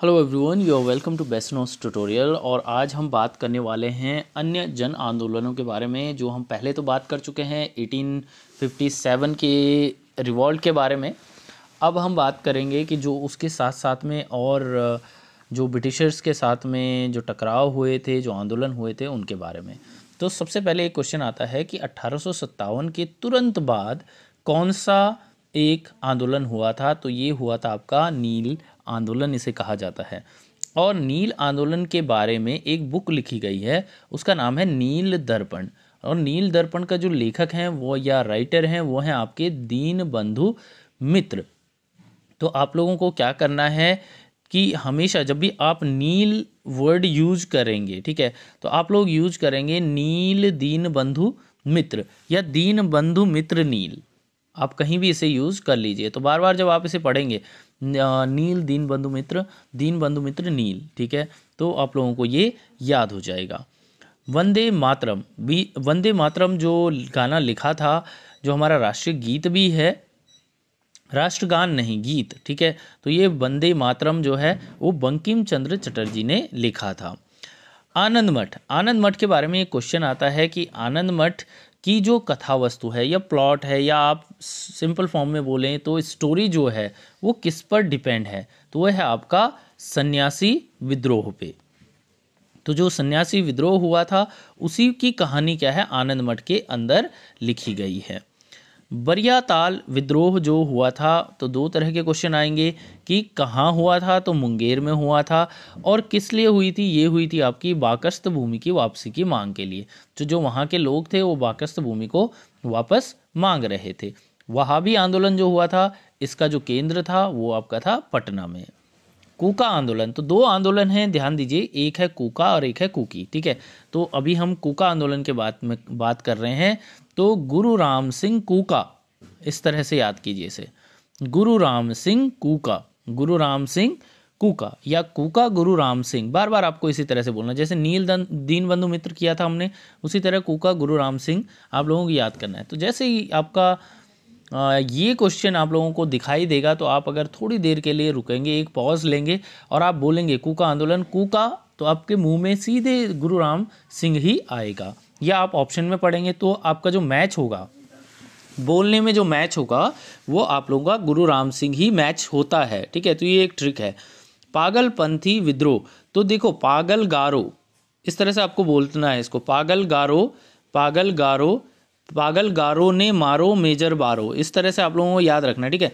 hello everyone you are welcome to बेस्टनोस tutorial और आज हम बात करने वाले हैं अन्य जन आंदोलनों के बारे में जो हम पहले तो बात कर चुके हैं 1857 के रिवॉल्ट के बारे में अब हम बात करेंगे कि जो उसके साथ साथ में और जो ब्रिटिशर्स के साथ में जो टकराव हुए थे जो आंदोलन हुए थे उनके बारे में तो सबसे पहले एक क्वेश्चन आता है कि अट्ठारह के तुरंत बाद कौन सा एक आंदोलन हुआ था तो ये हुआ था आपका नील आंदोलन इसे कहा जाता है और नील आंदोलन के बारे में एक बुक लिखी गई है उसका नाम है नील दर्पण और नील दर्पण का जो लेखक हैं वो या राइटर हैं वो हैं आपके दीन बंधु मित्र तो आप लोगों को क्या करना है कि हमेशा जब भी आप नील वर्ड यूज करेंगे ठीक है तो आप लोग यूज करेंगे नील दीन बंधु मित्र या दीन बंधु मित्र नील आप कहीं भी इसे यूज़ कर लीजिए तो बार बार जब आप इसे पढ़ेंगे नील दीन बंधु मित्र दीन बंधु मित्र नील ठीक है तो आप लोगों को ये याद हो जाएगा वंदे मातरम भी वंदे मातरम जो गाना लिखा था जो हमारा राष्ट्रीय गीत भी है राष्ट्रगान नहीं गीत ठीक है तो ये वंदे मातरम जो है वो बंकिम चंद्र चटर्जी ने लिखा था आनंद मठ आनंद मठ के बारे में एक क्वेश्चन आता है कि आनंद मठ कि जो कथा वस्तु है या प्लॉट है या आप सिंपल फॉर्म में बोलें तो स्टोरी जो है वो किस पर डिपेंड है तो वह है आपका सन्यासी विद्रोह पे तो जो सन्यासी विद्रोह हुआ था उसी की कहानी क्या है आनंद मठ के अंदर लिखी गई है बरिया ताल विद्रोह जो हुआ था तो दो तरह के क्वेश्चन आएंगे कि कहाँ हुआ था तो मुंगेर में हुआ था और किस लिए हुई थी ये हुई थी आपकी बाकस्त भूमि की वापसी की मांग के लिए तो जो वहाँ के लोग थे वो बाकस्त भूमि को वापस मांग रहे थे वहाँ भी आंदोलन जो हुआ था इसका जो केंद्र था वो आपका था पटना में कूका आंदोलन तो दो आंदोलन हैं ध्यान दीजिए एक है कूका और एक है कुकी ठीक है तो अभी हम कूका आंदोलन के बात में बात कर रहे हैं तो गुरु राम सिंह कूका इस तरह से याद कीजिए इसे गुरु राम सिंह कूका गुरु राम सिंह कूका या कूका गुरु राम सिंह बार बार आपको इसी तरह से बोलना जैसे नील दीन बंधु मित्र किया था हमने उसी तरह कूका गुरु राम सिंह आप लोगों को याद करना है तो जैसे ही आपका ये क्वेश्चन आप लोगों को दिखाई देगा तो आप अगर थोड़ी देर के लिए रुकेंगे एक पॉज लेंगे और आप बोलेंगे कूका आंदोलन कूका तो आपके मुंह में सीधे गुरु राम सिंह ही आएगा या आप ऑप्शन में पढ़ेंगे तो आपका जो मैच होगा बोलने में जो मैच होगा वो आप लोगों का गुरु राम सिंह ही मैच होता है ठीक है तो ये एक ट्रिक है पागलपंथी विद्रोह तो देखो पागल गारो इस तरह से आपको बोलना है इसको पागल गारो पागल गारो पागल गारो ने मारो मेजर बारो इस तरह से आप लोगों को याद रखना ठीक है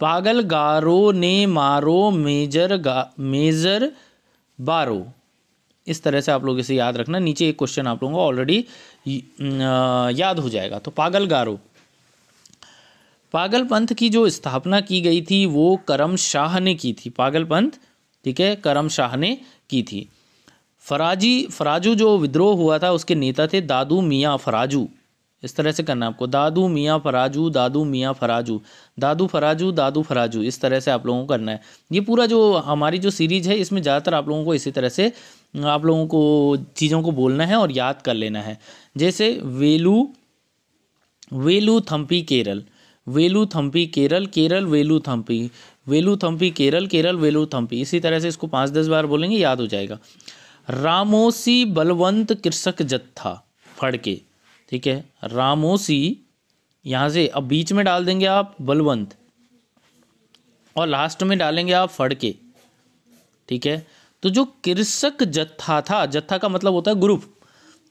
पागल गारो ने मारो मेजर गा मेजर बारो इस तरह से आप लोग इसे याद रखना नीचे एक क्वेश्चन आप लोगों को ऑलरेडी याद हो जाएगा तो पागल गारो पागल पंथ की जो स्थापना की गई थी वो करम शाह ने की थी पागल पंथ ठीक है करम शाह ने की थी फराजी फराजू जो विद्रोह हुआ था उसके नेता थे दादू मियाँ फराजू इस तरह से करना आपको दादू मियाँ फराजू दादू मियाँ फराजू दादू फराजू दादू फराजू इस तरह से आप लोगों को करना है ये पूरा जो हमारी जो सीरीज़ है इसमें ज़्यादातर आप लोगों को इसी तरह से आप लोगों को चीज़ों को बोलना है और याद कर लेना है जैसे वेलू वेलू थम्पी केरल वेलू थम्पी केरल केरल वेलू थम्पी वेलू थम्पी केरल केरल वेलू थम्पी इसी तरह से इसको पाँच दस बार बोलेंगे याद हो जाएगा रामोसी बलवंत कृषक जत्था फड़के ठीक है रामोसी यहाँ से अब बीच में डाल देंगे आप बलवंत और लास्ट में डालेंगे आप फड़के ठीक है तो जो कृषक जत्था था जत्था का मतलब होता है ग्रुप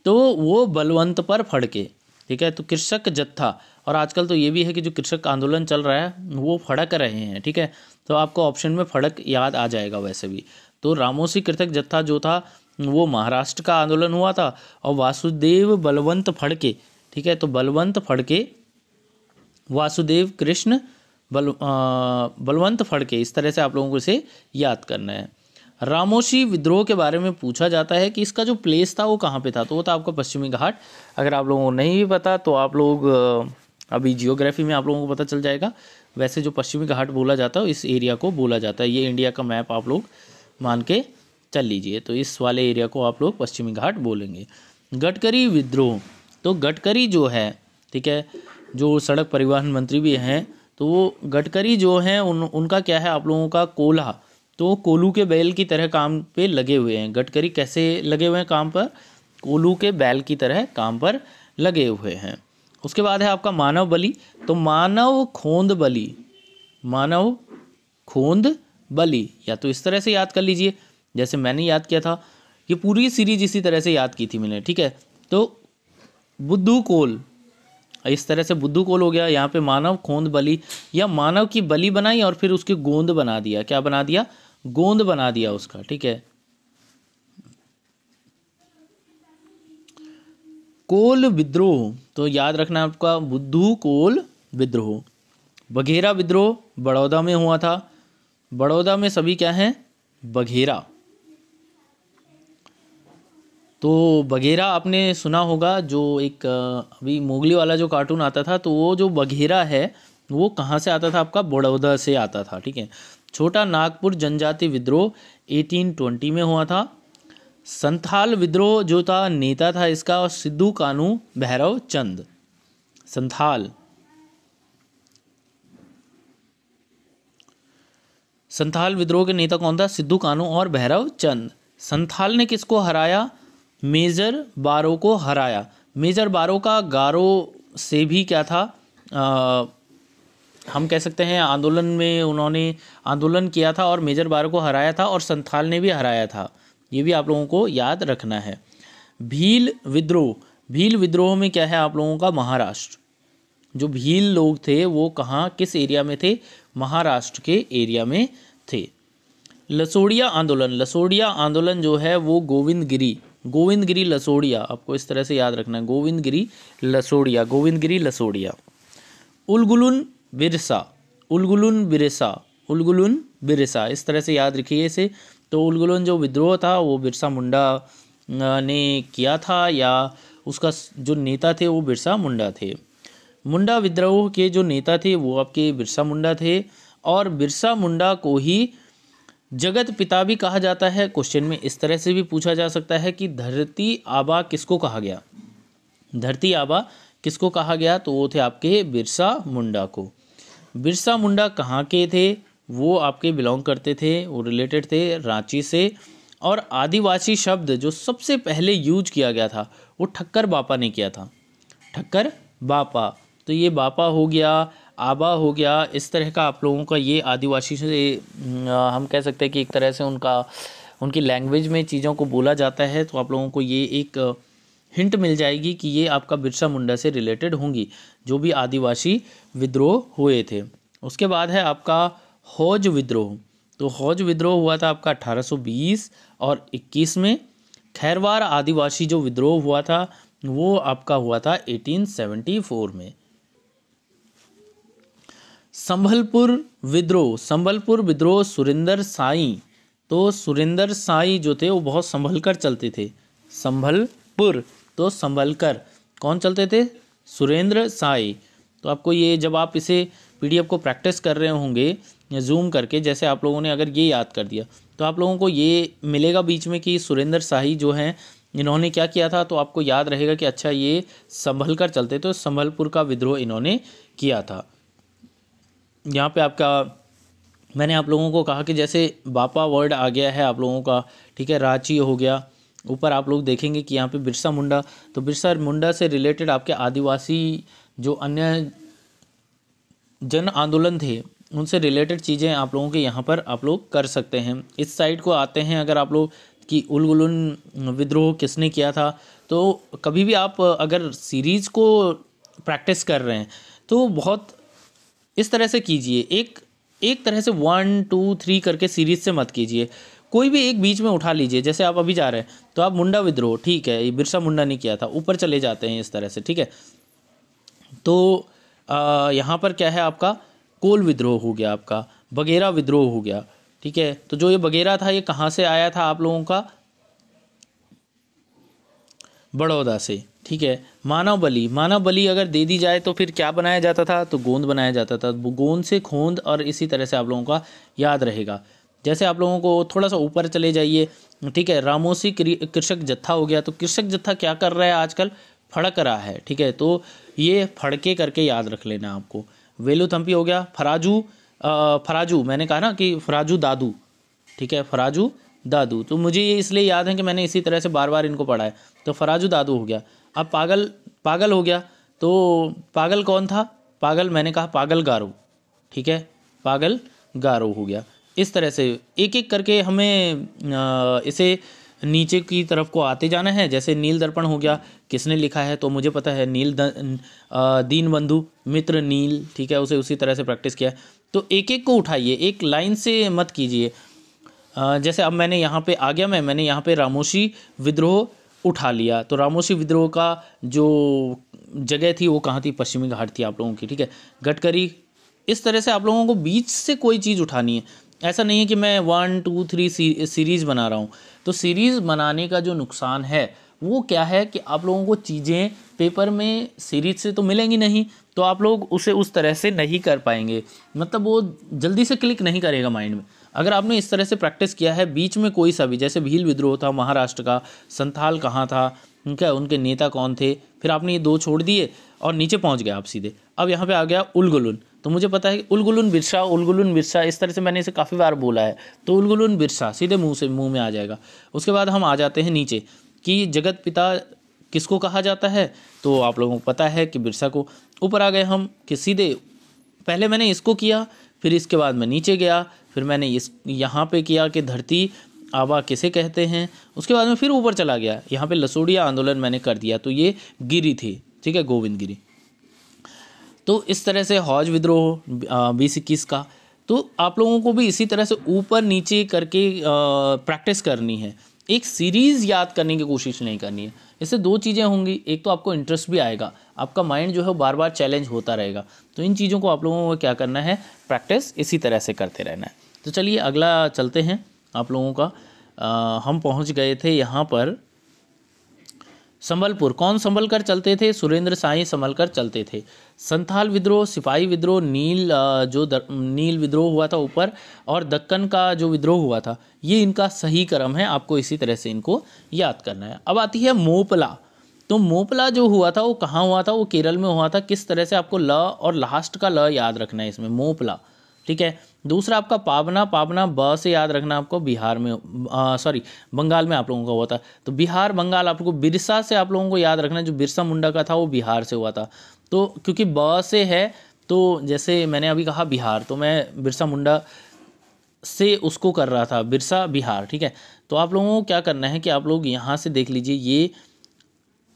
तो वो बलवंत पर फड़के ठीक है तो कृषक जत्था और आजकल तो ये भी है कि जो कृषक आंदोलन चल रहा है वो फड़क रहे हैं ठीक है तो आपको ऑप्शन में फड़क याद आ जाएगा वैसे भी तो रामोसी कृषक जत्था जो था वो महाराष्ट्र का आंदोलन हुआ था और वासुदेव बलवंत फड़के ठीक है तो बलवंत फड़के वासुदेव कृष्ण बल बलवंत फड़के इस तरह से आप लोगों को इसे याद करना है रामोशी विद्रोह के बारे में पूछा जाता है कि इसका जो प्लेस था वो कहाँ पे था तो वो था आपका पश्चिमी घाट अगर आप लोगों को नहीं भी पता तो आप लोग अभी जियोग्राफी में आप लोगों को पता चल जाएगा वैसे जो पश्चिमी घाट बोला जाता है इस एरिया को बोला जाता है ये इंडिया का मैप आप लोग मान के चल लीजिए तो इस वाले एरिया को आप लोग पश्चिमी घाट बोलेंगे गडकरी विद्रोह तो गडकरी जो है ठीक है जो सड़क परिवहन मंत्री भी हैं तो वो गडकरी जो हैं उन उनका क्या है आप लोगों का कोल्हा तो कोलू के बैल की तरह काम पे लगे हुए हैं गडकरी कैसे लगे हुए हैं काम पर कोलू के बैल की तरह काम पर लगे हुए हैं उसके बाद है आपका मानव बलि तो मानव खोंद बलि मानव खोंद बलि या तो इस तरह से याद कर लीजिए जैसे मैंने याद किया था ये पूरी सीरीज इसी तरह से याद की थी मैंने ठीक है तो बुद्धू कोल इस तरह से बुद्धू कोल हो गया यहाँ पे मानव खोंद बलि या मानव की बलि बनाई और फिर उसकी गोंद बना दिया क्या बना दिया गोंद बना दिया उसका ठीक है कोल विद्रोह तो याद रखना आपका बुद्धू कोल विद्रोह बघेरा विद्रोह बड़ौदा में हुआ था बड़ौदा में सभी क्या हैं बघेरा तो बघेरा आपने सुना होगा जो एक अभी मोगली वाला जो कार्टून आता था तो वो जो बघेरा है वो कहाँ से आता था आपका बड़ौदा से आता था ठीक है छोटा नागपुर जनजाति विद्रोह 1820 में हुआ था संथाल विद्रोह जो था नेता था इसका और सिद्धू कानू भैरव चंद संथाल संथाल विद्रोह के नेता कौन था सिद्धू कानू और भैरव चंद संथाल ने किसको हराया मेज़र बारो को हराया मेज़र बारो का गारो से भी क्या था आ, हम कह सकते हैं आंदोलन में उन्होंने आंदोलन किया था और मेजर बारो को हराया था और संथाल ने भी हराया था ये भी आप लोगों को याद रखना है भील विद्रोह भील विद्रोह में क्या है आप लोगों का महाराष्ट्र जो भील लोग थे वो कहाँ किस एरिया में थे महाराष्ट्र के एरिया में थे लसोड़िया आंदोलन लसोड़िया आंदोलन जो है वो गोविंद गिरी गोविंद गिरी लसोड़िया आपको इस तरह से याद रखना है गोविंद गिरी लसोड़िया गोविंद गिरी लसोड़िया उलगुलुन बिरसा उलगुलुन बिरसा उलगुलुन बिरसा इस तरह से याद रखिए इसे तो उलगुलन जो विद्रोह था वो बिरसा मुंडा ने किया था या उसका जो नेता थे वो बिरसा मुंडा थे मुंडा विद्रोह के जो नेता थे वो आपके बिरसा मुंडा थे और बिरसा मुंडा को ही जगत पिता भी कहा जाता है क्वेश्चन में इस तरह से भी पूछा जा सकता है कि धरती आबा किसको कहा गया धरती आबा किसको कहा गया तो वो थे आपके बिरसा मुंडा को बिरसा मुंडा कहाँ के थे वो आपके बिलोंग करते थे वो रिलेटेड थे रांची से और आदिवासी शब्द जो सबसे पहले यूज किया गया था वो ठक्कर बापा ने किया था ठक्कर बापा तो ये बापा हो गया आबा हो गया इस तरह का आप लोगों का ये आदिवासी से हम कह सकते हैं कि एक तरह से उनका उनकी लैंग्वेज में चीज़ों को बोला जाता है तो आप लोगों को ये एक हिंट मिल जाएगी कि ये आपका बिरसा मुंडा से रिलेटेड होंगी जो भी आदिवासी विद्रोह हुए थे उसके बाद है आपका हौज विद्रोह तो हौज विद्रोह हुआ था आपका 1820 और 21 में खैरवार आदिवासी जो विद्रोह हुआ था वो आपका हुआ था 1874 में संभलपुर विद्रोह संभलपुर विद्रोह सुरेंद्र साई तो सुरेंद्र साई जो थे वो बहुत संभल कर चलते थे संभलपुर तो संभल कर कौन चलते थे सुरेंद्र साई तो आपको ये जब आप इसे पीडीएफ को प्रैक्टिस कर रहे होंगे या जूम करके जैसे आप लोगों ने अगर ये याद कर दिया तो आप लोगों को ये मिलेगा बीच में कि सुरेंद्र शाही जो हैं इन्होंने क्या किया था तो आपको याद रहेगा कि अच्छा ये संभल कर चलते तो संभलपुर का विद्रोह इन्होंने किया था यहाँ पे आपका मैंने आप लोगों को कहा कि जैसे बापा वर्ड आ गया है आप लोगों का ठीक है रांची हो गया ऊपर आप लोग देखेंगे कि यहाँ पे बिरसा मुंडा तो बिरसा मुंडा से रिलेटेड आपके आदिवासी जो अन्य जन आंदोलन थे उनसे रिलेटेड चीज़ें आप लोगों के यहाँ पर आप लोग कर सकते हैं इस साइड को आते हैं अगर आप लोग कि उलगुलन विद्रोह किसने किया था तो कभी भी आप अगर सीरीज़ को प्रैक्टिस कर रहे हैं तो बहुत इस तरह से कीजिए एक एक तरह से वन टू थ्री करके सीरीज से मत कीजिए कोई भी एक बीच में उठा लीजिए जैसे आप अभी जा रहे हैं तो आप मुंडा विद्रोह ठीक है ये बिरसा मुंडा ने किया था ऊपर चले जाते हैं इस तरह से ठीक है तो यहाँ पर क्या है आपका कोल विद्रोह हो गया आपका बगेरा विद्रोह हो गया ठीक है तो जो ये बगेरा था ये कहाँ से आया था आप लोगों का बड़ौदा से ठीक है मानव बलि मानव बलि अगर दे दी जाए तो फिर क्या बनाया जाता था तो गोंद बनाया जाता था गोंद से खोंद और इसी तरह से आप लोगों का याद रहेगा जैसे आप लोगों को थोड़ा सा ऊपर चले जाइए ठीक है रामोसी कृषक जत्था हो गया तो कृषक जत्था क्या कर रहा है आजकल फड़क रहा है ठीक है तो ये फड़के करके याद रख लेना आपको थम्पी हो गया फराजू आ, फराजू मैंने कहा ना कि फराजू दादू ठीक है फराजू दादू तो मुझे ये इसलिए याद है कि मैंने इसी तरह से बार बार इनको पढ़ा है तो फराजू दादू हो गया अब पागल पागल हो गया तो पागल कौन था पागल मैंने कहा पागल गारो ठीक है पागल गारो हो गया इस तरह से एक एक करके हमें इसे नीचे की तरफ को आते जाना है जैसे नील दर्पण हो गया किसने लिखा है तो मुझे पता है नील दीन बंधु मित्र नील ठीक है उसे उसी तरह से प्रैक्टिस किया तो एक एक को उठाइए एक लाइन से मत कीजिए जैसे अब मैंने यहाँ पे आ गया मैं मैंने यहाँ पे रामोशी विद्रोह उठा लिया तो रामोसी विद्रोह का जो जगह थी वो कहाँ थी पश्चिमी घाट थी आप लोगों की ठीक है गटकरी इस तरह से आप लोगों को बीच से कोई चीज़ उठानी है ऐसा नहीं है कि मैं वन टू थ्री सीरीज़ बना रहा हूँ तो सीरीज़ बनाने का जो नुकसान है वो क्या है कि आप लोगों को चीज़ें पेपर में सीरीज से तो मिलेंगी नहीं तो आप लोग उसे उस तरह से नहीं कर पाएंगे मतलब वो जल्दी से क्लिक नहीं करेगा माइंड में अगर आपने इस तरह से प्रैक्टिस किया है बीच में कोई सा भी जैसे भील विद्रोह था महाराष्ट्र का संथाल कहाँ था क्या उनके नेता कौन थे फिर आपने ये दो छोड़ दिए और नीचे पहुंच गया आप सीधे अब यहाँ पे आ गया उलगुलुन तो मुझे पता है कि उलगुलुन बिरसा उलगुलुन बिरसा इस तरह से मैंने इसे काफ़ी बार बोला है तो उलगुलुन बिरसा सीधे मुंह से मुंह में आ जाएगा उसके बाद हम आ जाते हैं नीचे कि जगत पिता किसको कहा जाता है तो आप लोगों को पता है कि बिरसा को ऊपर आ गए हम कि सीधे पहले मैंने इसको किया फिर इसके बाद मैं नीचे गया फिर मैंने इस यहाँ पे किया कि धरती आबा किसे कहते हैं उसके बाद में फिर ऊपर चला गया यहाँ पे लसोड़िया आंदोलन मैंने कर दिया तो ये गिरी थी ठीक है गोविंद गिरी तो इस तरह से हौज विद्रोह बीस इक्कीस का तो आप लोगों को भी इसी तरह से ऊपर नीचे करके प्रैक्टिस करनी है एक सीरीज़ याद करने की कोशिश नहीं करनी है इससे दो चीज़ें होंगी एक तो आपको इंटरेस्ट भी आएगा आपका माइंड जो है बार बार चैलेंज होता रहेगा तो इन चीज़ों को आप लोगों को क्या करना है प्रैक्टिस इसी तरह से करते रहना है तो चलिए अगला चलते हैं आप लोगों का आ, हम पहुंच गए थे यहाँ पर संबलपुर कौन संभल कर चलते थे सुरेंद्र साई संभल कर चलते थे संथाल विद्रोह सिपाही विद्रोह नील जो दर, नील विद्रोह हुआ था ऊपर और दक्कन का जो विद्रोह हुआ था ये इनका सही क्रम है आपको इसी तरह से इनको याद करना है अब आती है मोपला तो मोपला जो हुआ था वो कहाँ हुआ था वो केरल में हुआ था किस तरह से आपको ल और लास्ट का ल याद रखना है इसमें मोपला ठीक है दूसरा आपका पावना पावना ब से याद रखना आपको बिहार में सॉरी बंगाल में आप लोगों का हुआ था तो बिहार बंगाल आपको बिरसा से आप लोगों को याद रखना है जो बिरसा मुंडा का था वो बिहार से हुआ था तो क्योंकि ब से है तो जैसे मैंने अभी कहा बिहार तो मैं बिरसा मुंडा से उसको कर रहा था बिरसा बिहार ठीक है तो आप लोगों को क्या करना है कि आप लोग यहाँ से देख लीजिए ये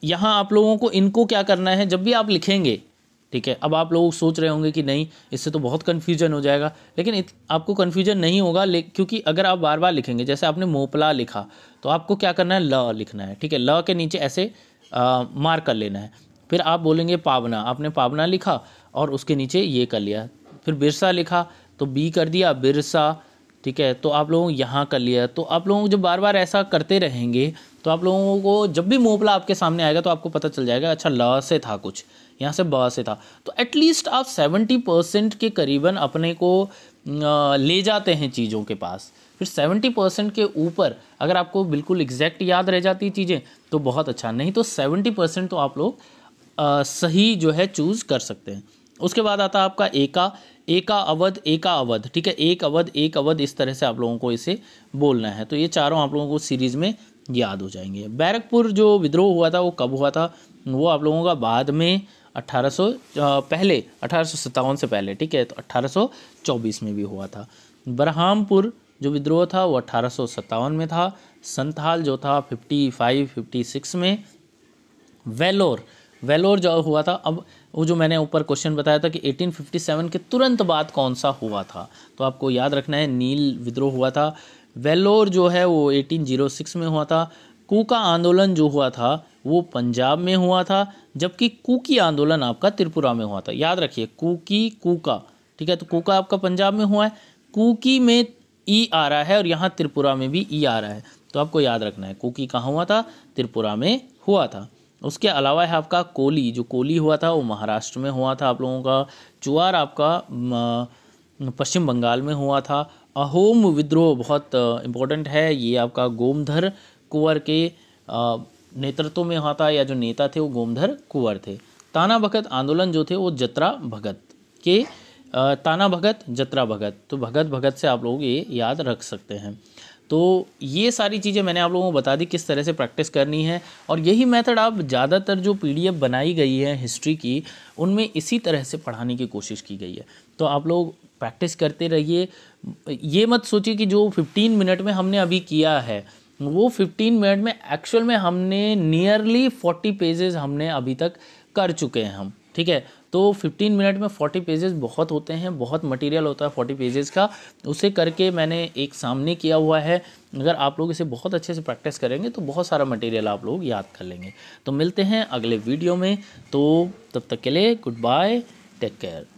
यहाँ आप लोगों को इनको क्या करना है जब भी आप लिखेंगे ठीक है अब आप लोग सोच रहे होंगे कि नहीं इससे तो बहुत कन्फ्यूजन हो जाएगा लेकिन इत, आपको कन्फ्यूजन नहीं होगा क्योंकि अगर आप बार बार लिखेंगे जैसे आपने मोपला लिखा तो आपको क्या करना है ल लिखना है ठीक है ल के नीचे ऐसे आ, मार कर लेना है फिर आप बोलेंगे पावना आपने पावना लिखा और उसके नीचे ये कर लिया फिर बिरसा लिखा तो बी कर दिया बिरसा ठीक है तो आप लोगों यहाँ कर लिया तो आप लोगों जब बार बार ऐसा करते रहेंगे तो आप लोगों को जब भी मोबला आपके सामने आएगा तो आपको पता चल जाएगा अच्छा ल से था कुछ यहाँ से ब से था तो एटलीस्ट आप सेवेंटी परसेंट के करीबन अपने को ले जाते हैं चीज़ों के पास फिर सेवेंटी परसेंट के ऊपर अगर आपको बिल्कुल एग्जैक्ट याद रह जाती चीज़ें तो बहुत अच्छा नहीं तो सेवेंटी परसेंट तो आप लोग सही जो है चूज़ कर सकते हैं उसके बाद आता है आपका एका एका अवध एका अवध ठीक है एक अवध एक अवध इस तरह से आप लोगों को इसे बोलना है तो ये चारों आप लोगों को सीरीज़ में याद हो जाएंगे बैरकपुर जो विद्रोह हुआ था वो कब हुआ था वो आप लोगों का बाद में 1800 पहले अठारह से पहले ठीक है तो 1824 में भी हुआ था बरहामपुर जो विद्रोह था वो अट्ठारह में था संथाल जो था 55 56 में वेलोर वेलोर जो हुआ था अब वो जो मैंने ऊपर क्वेश्चन बताया था कि 1857 के तुरंत बाद कौन सा हुआ था तो आपको याद रखना है नील विद्रोह हुआ था वेलोर जो है वो 1806 में हुआ था कूका आंदोलन जो हुआ था वो पंजाब में हुआ था जबकि कुकी आंदोलन आपका त्रिपुरा में हुआ था याद रखिए कुकी कूका ठीक है तो कूका आपका पंजाब में हुआ है कुकी में ई आ रहा है और यहाँ त्रिपुरा में भी ई आ रहा है तो आपको याद रखना है कुकी कहाँ हुआ था त्रिपुरा में हुआ था उसके अलावा है आपका कोली जो कोली हुआ था वो महाराष्ट्र में हुआ था आप लोगों का चुआर आपका पश्चिम बंगाल में हुआ था अहोम विद्रोह बहुत इम्पोर्टेंट है ये आपका गोमधर कुंवर के नेतृत्व में हुआ था या जो नेता थे वो गोमधर कुंवर थे ताना भगत आंदोलन जो थे वो जतरा भगत के ताना भगत जत्रा भगत तो भगत भगत से आप लोग ये याद रख सकते हैं तो ये सारी चीज़ें मैंने आप लोगों को बता दी किस तरह से प्रैक्टिस करनी है और यही मेथड आप ज़्यादातर जो पी बनाई गई है हिस्ट्री की उनमें इसी तरह से पढ़ाने की कोशिश की गई है तो आप लोग प्रैक्टिस करते रहिए ये मत सोचिए कि जो 15 मिनट में हमने अभी किया है वो 15 मिनट में एक्चुअल में हमने नियरली 40 पेजेस हमने अभी तक कर चुके हैं हम ठीक है तो 15 मिनट में 40 पेजेस बहुत होते हैं बहुत मटेरियल होता है 40 पेजेस का उसे करके मैंने एक सामने किया हुआ है अगर आप लोग इसे बहुत अच्छे से प्रैक्टिस करेंगे तो बहुत सारा मटेरियल आप लोग याद कर लेंगे तो मिलते हैं अगले वीडियो में तो तब तक के लिए गुड बाय टेक केयर